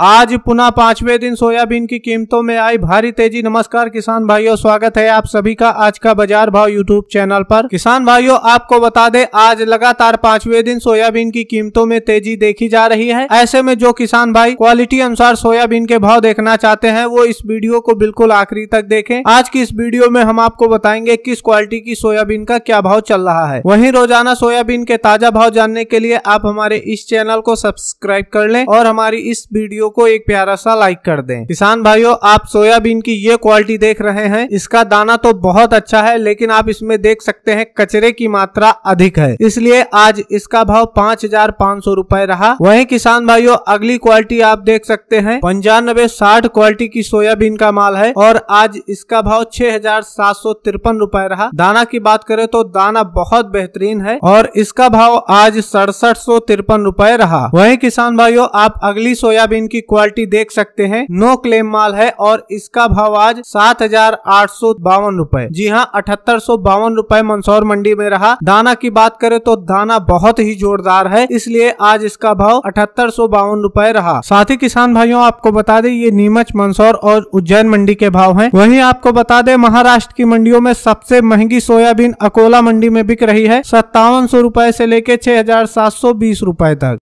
आज पुनः पांचवें दिन सोयाबीन की कीमतों में आई भारी तेजी नमस्कार किसान भाइयों स्वागत है आप सभी का आज का बाजार भाव यूट्यूब चैनल पर किसान भाइयों आपको बता दें आज लगातार पांचवें दिन सोयाबीन की कीमतों में तेजी देखी जा रही है ऐसे में जो किसान भाई क्वालिटी अनुसार सोयाबीन के भाव देखना चाहते हैं वो इस वीडियो को बिल्कुल आखिरी तक देखे आज की इस वीडियो में हम आपको बताएंगे किस क्वालिटी की सोयाबीन का क्या भाव चल रहा है वही रोजाना सोयाबीन के ताजा भाव जानने के लिए आप हमारे इस चैनल को सब्सक्राइब कर ले और हमारी इस वीडियो वीडियो को एक प्यारा सा लाइक कर दें किसान भाइयों आप सोयाबीन की ये क्वालिटी देख रहे हैं इसका दाना तो बहुत अच्छा है लेकिन आप इसमें देख सकते हैं कचरे की मात्रा अधिक है इसलिए आज इसका भाव पाँच हजार पाँच सौ रूपए रहा वही किसान भाइयों अगली क्वालिटी आप देख सकते हैं पंचानबे साठ क्वालिटी की सोयाबीन का माल है और आज इसका भाव छह हजार सात सौ तिरपन रूपए रहा दाना की बात करें तो दाना बहुत बेहतरीन है और इसका भाव आज सड़सठ सौ तिरपन रूपए रहा वही किसान भाइयों आप अगली सोयाबीन की की क्वालिटी देख सकते हैं नो क्लेम माल है और इसका भाव आज सात हजार आठ सौ बावन रूपए जी हाँ अठहत्तर सौ बावन रूपए मंदसौर मंडी में रहा दाना की बात करें तो दाना बहुत ही जोरदार है इसलिए आज इसका भाव अठहत्तर सौ बावन रूपए रहा साथ ही किसान भाइयों आपको बता दें ये नीमच मंदसौर और उज्जैन मंडी के भाव है वही आपको बता दें महाराष्ट्र की मंडियों में सबसे महंगी सोयाबीन अकोला मंडी में बिक रही है सत्तावन सौ रूपए ऐसी लेके छह हजार सात सौ बीस रूपए तक